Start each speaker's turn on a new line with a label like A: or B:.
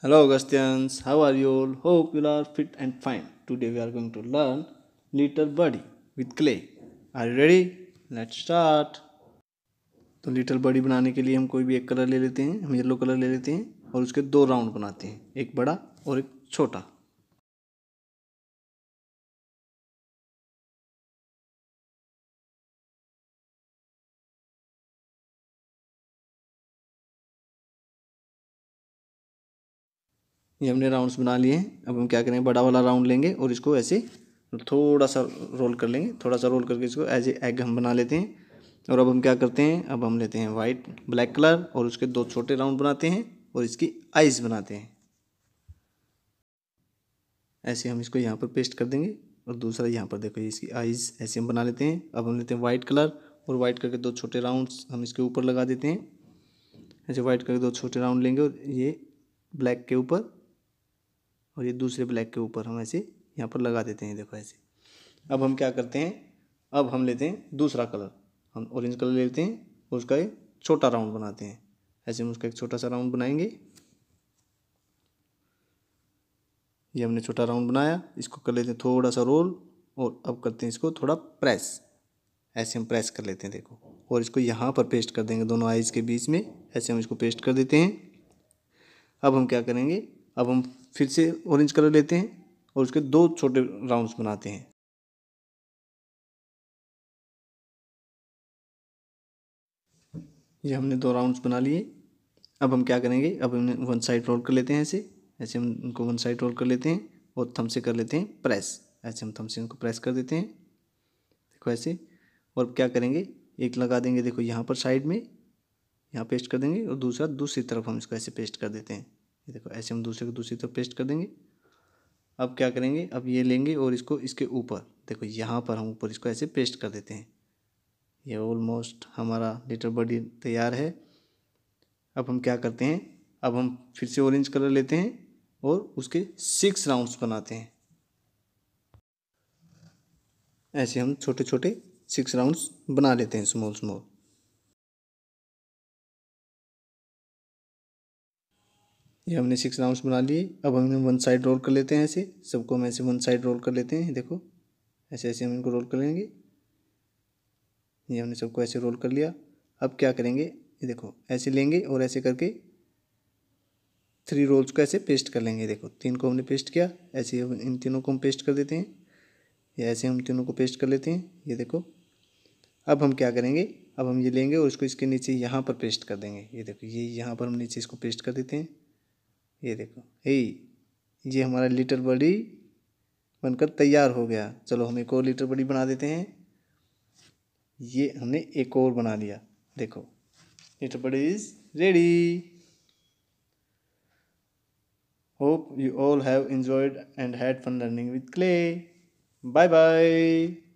A: Hello Augustians, how are you all? Hope you are fit and fine. Today we are going to learn little body with clay. Are you ready? Let's start. तो little body बनाने के लिए हम कोई भी एक colour ले लेते हैं हम येलो कलर ले लेते हैं और उसके दो राउंड बनाते हैं एक बड़ा और एक छोटा ये हमने राउंड्स बना लिए हैं अब हम क्या करेंगे बड़ा वाला राउंड लेंगे और इसको ऐसे थोड़ा सा रोल कर लेंगे थोड़ा सा रोल करके इसको एज ए एग हम बना लेते हैं और अब हम क्या करते हैं अब हम लेते हैं वाइट ब्लैक कलर और उसके दो छोटे राउंड बनाते हैं और इसकी आइस बनाते हैं ऐसे हम इसको यहाँ पर पेस्ट कर देंगे और दूसरा यहाँ पर देखो इसकी आइज़ ऐसे हम बना लेते हैं अब हम लेते हैं वाइट कलर और वाइट करके दो छोटे राउंड्स हम इसके ऊपर लगा देते हैं ऐसे वाइट करके दो छोटे राउंड लेंगे और ये ब्लैक के ऊपर और ये दूसरे ब्लैक के ऊपर हम ऐसे यहाँ पर लगा देते हैं देखो ऐसे अब हम क्या करते हैं अब हम लेते हैं दूसरा कलर हम ऑरेंज कलर लेते हैं और उसका एक छोटा राउंड बनाते हैं ऐसे हम उसका एक छोटा सा राउंड बनाएंगे ये हमने छोटा राउंड बनाया इसको कर लेते हैं थोड़ा सा रोल और अब करते हैं इसको थोड़ा प्रेस ऐसे हम प्रेस कर लेते हैं देखो और इसको यहाँ पर पेस्ट कर देंगे दोनों आइज़ के बीच में ऐसे हम इसको पेस्ट कर देते हैं अब हम क्या करेंगे अब हम फिर से ऑरेंज कलर लेते हैं और उसके दो छोटे राउंड्स बनाते हैं ये हमने दो राउंड्स बना लिए अब हम क्या करेंगे अब हम वन साइड रोल कर लेते हैं ऐसे ऐसे हम उनको वन साइड रोल कर लेते हैं और थम से कर लेते हैं प्रेस ऐसे हम थम से उनको प्रेस कर देते हैं देखो ऐसे और क्या करेंगे एक लगा देंगे देखो यहाँ पर साइड में यहाँ पेस्ट कर देंगे और दूसरा दूसरी तरफ हम इसको ऐसे पेस्ट कर देते हैं ये देखो ऐसे हम दूसरे को दूसरी तरफ पेस्ट कर देंगे अब क्या करेंगे अब ये लेंगे और इसको इसके ऊपर देखो यहाँ पर हम ऊपर इसको ऐसे पेस्ट कर देते हैं ये ऑलमोस्ट हमारा लेटर बॉडी तैयार है अब हम क्या करते हैं अब हम फिर से ऑरेंज कलर लेते हैं और उसके सिक्स राउंड्स बनाते हैं ऐसे हम छोटे छोटे सिक्स राउंड्स बना लेते हैं स्मॉल स्मॉल ये हमने सिक्स राउंड्स बना लिए अब हम वन साइड रोल कर लेते हैं ऐसे सबको हम ऐसे वन साइड रोल कर लेते हैं देखो ऐसे ऐसे हम इनको रोल कर लेंगे ये हमने सबको ऐसे रोल कर लिया अब क्या करेंगे ये देखो ऐसे लेंगे और ऐसे करके थ्री रोल्स को ऐसे पेस्ट कर लेंगे देखो तीन को हमने पेस्ट किया ऐसे इन तीनों को हम पेस्ट कर देते हैं या ऐसे हम तीनों को पेस्ट कर लेते हैं ये देखो अब हम क्या करेंगे अब हम ये लेंगे और इसको इसके नीचे यहाँ पर पेस्ट कर देंगे ये देखो ये यहाँ पर हम नीचे इसको पेस्ट कर देते हैं ये देखो हे ये हमारा लीटर बड़ी बनकर तैयार हो गया चलो हम एक और लीटर बड़ी बना देते हैं ये हमने एक और बना लिया देखो little body is ready hope you all have enjoyed and had fun learning with clay bye bye